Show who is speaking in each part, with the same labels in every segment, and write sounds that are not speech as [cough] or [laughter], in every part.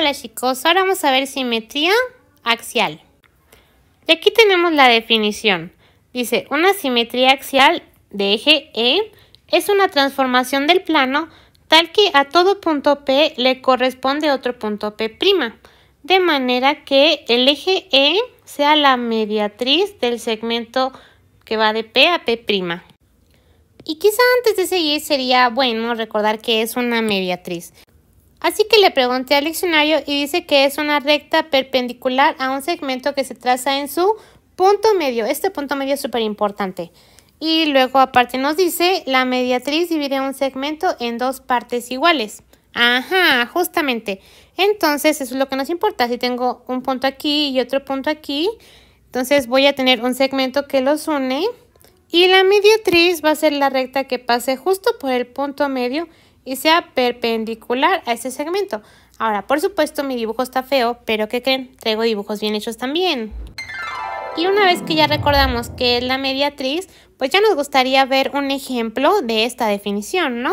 Speaker 1: Hola chicos, ahora vamos a ver simetría axial. Y aquí tenemos la definición. Dice, una simetría axial de eje E es una transformación del plano tal que a todo punto P le corresponde otro punto P', de manera que el eje E sea la mediatriz del segmento que va de P a P'. Y quizá antes de seguir sería bueno recordar que es una mediatriz. Así que le pregunté al diccionario y dice que es una recta perpendicular a un segmento que se traza en su punto medio. Este punto medio es súper importante. Y luego aparte nos dice, la mediatriz divide un segmento en dos partes iguales. Ajá, justamente. Entonces, eso es lo que nos importa. Si tengo un punto aquí y otro punto aquí, entonces voy a tener un segmento que los une. Y la mediatriz va a ser la recta que pase justo por el punto medio y sea perpendicular a ese segmento. Ahora, por supuesto, mi dibujo está feo, pero ¿qué creen? Traigo dibujos bien hechos también. Y una vez que ya recordamos que es la mediatriz, pues ya nos gustaría ver un ejemplo de esta definición, ¿no?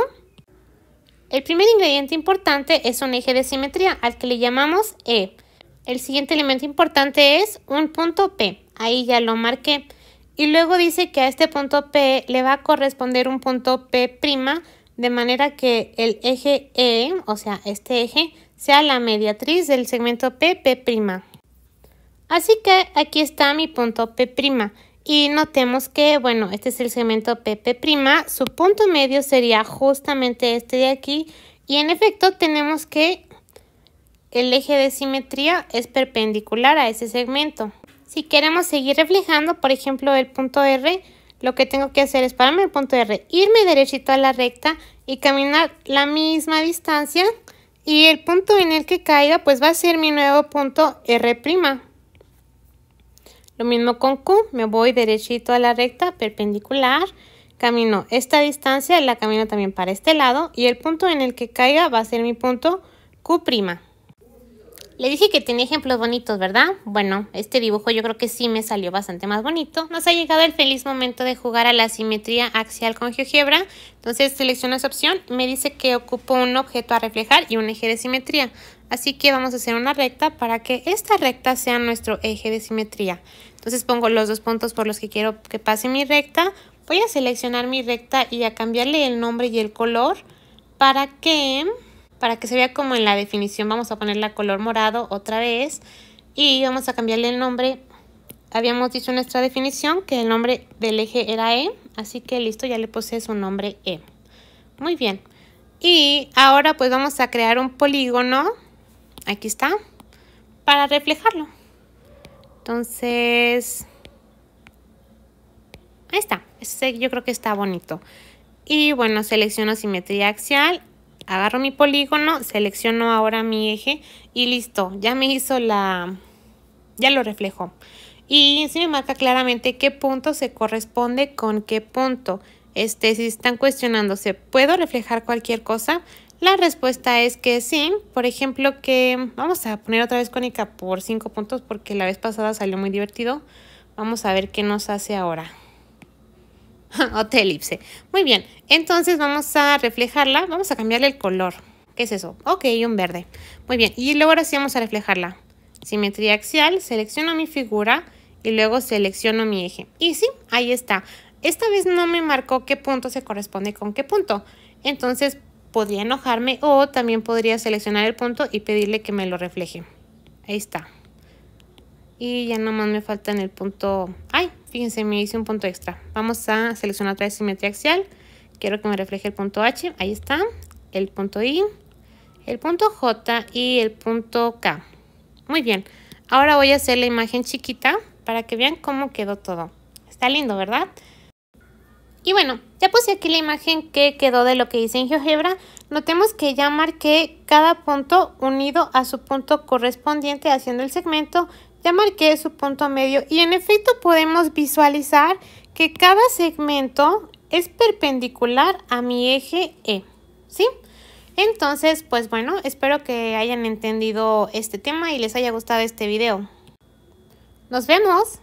Speaker 1: El primer ingrediente importante es un eje de simetría, al que le llamamos E. El siguiente elemento importante es un punto P, ahí ya lo marqué. Y luego dice que a este punto P le va a corresponder un punto P' de manera que el eje E, o sea, este eje, sea la mediatriz del segmento PP'. Así que aquí está mi punto P'. Y notemos que, bueno, este es el segmento PP', su punto medio sería justamente este de aquí, y en efecto tenemos que el eje de simetría es perpendicular a ese segmento. Si queremos seguir reflejando, por ejemplo, el punto R, lo que tengo que hacer es pararme el punto R, irme derechito a la recta y caminar la misma distancia y el punto en el que caiga pues va a ser mi nuevo punto R'. Lo mismo con Q, me voy derechito a la recta perpendicular, camino esta distancia, la camino también para este lado y el punto en el que caiga va a ser mi punto Q'. Le dije que tenía ejemplos bonitos, ¿verdad? Bueno, este dibujo yo creo que sí me salió bastante más bonito. Nos ha llegado el feliz momento de jugar a la simetría axial con GeoGebra. Entonces selecciono esa opción. Me dice que ocupo un objeto a reflejar y un eje de simetría. Así que vamos a hacer una recta para que esta recta sea nuestro eje de simetría. Entonces pongo los dos puntos por los que quiero que pase mi recta. Voy a seleccionar mi recta y a cambiarle el nombre y el color para que para que se vea como en la definición vamos a ponerla color morado otra vez y vamos a cambiarle el nombre. Habíamos dicho en nuestra definición que el nombre del eje era E, así que listo, ya le puse su nombre E. Muy bien. Y ahora pues vamos a crear un polígono, aquí está, para reflejarlo. Entonces, ahí está, yo creo que está bonito. Y bueno, selecciono simetría axial agarro mi polígono, selecciono ahora mi eje y listo, ya me hizo la, ya lo reflejo. Y se me marca claramente qué punto se corresponde con qué punto. Este, si están cuestionándose, ¿puedo reflejar cualquier cosa? La respuesta es que sí. Por ejemplo, que vamos a poner otra vez cónica por cinco puntos porque la vez pasada salió muy divertido. Vamos a ver qué nos hace ahora. [laughs] Hotel elipse. Muy bien, entonces vamos a reflejarla, vamos a cambiarle el color. ¿Qué es eso? Ok, un verde. Muy bien, y luego ahora sí vamos a reflejarla. Simetría axial, selecciono mi figura y luego selecciono mi eje. Y sí, ahí está. Esta vez no me marcó qué punto se corresponde con qué punto. Entonces podría enojarme o también podría seleccionar el punto y pedirle que me lo refleje. Ahí está. Y ya nomás me falta en el punto... ¡Ay! Fíjense, me hice un punto extra. Vamos a seleccionar otra vez simetría axial. Quiero que me refleje el punto H. Ahí está. El punto I, el punto J y el punto K. Muy bien. Ahora voy a hacer la imagen chiquita para que vean cómo quedó todo. Está lindo, ¿verdad? Y bueno, ya puse aquí la imagen que quedó de lo que hice en GeoGebra. Notemos que ya marqué cada punto unido a su punto correspondiente haciendo el segmento, ya marqué su punto medio y en efecto podemos visualizar que cada segmento es perpendicular a mi eje E, ¿sí? Entonces, pues bueno, espero que hayan entendido este tema y les haya gustado este video. ¡Nos vemos!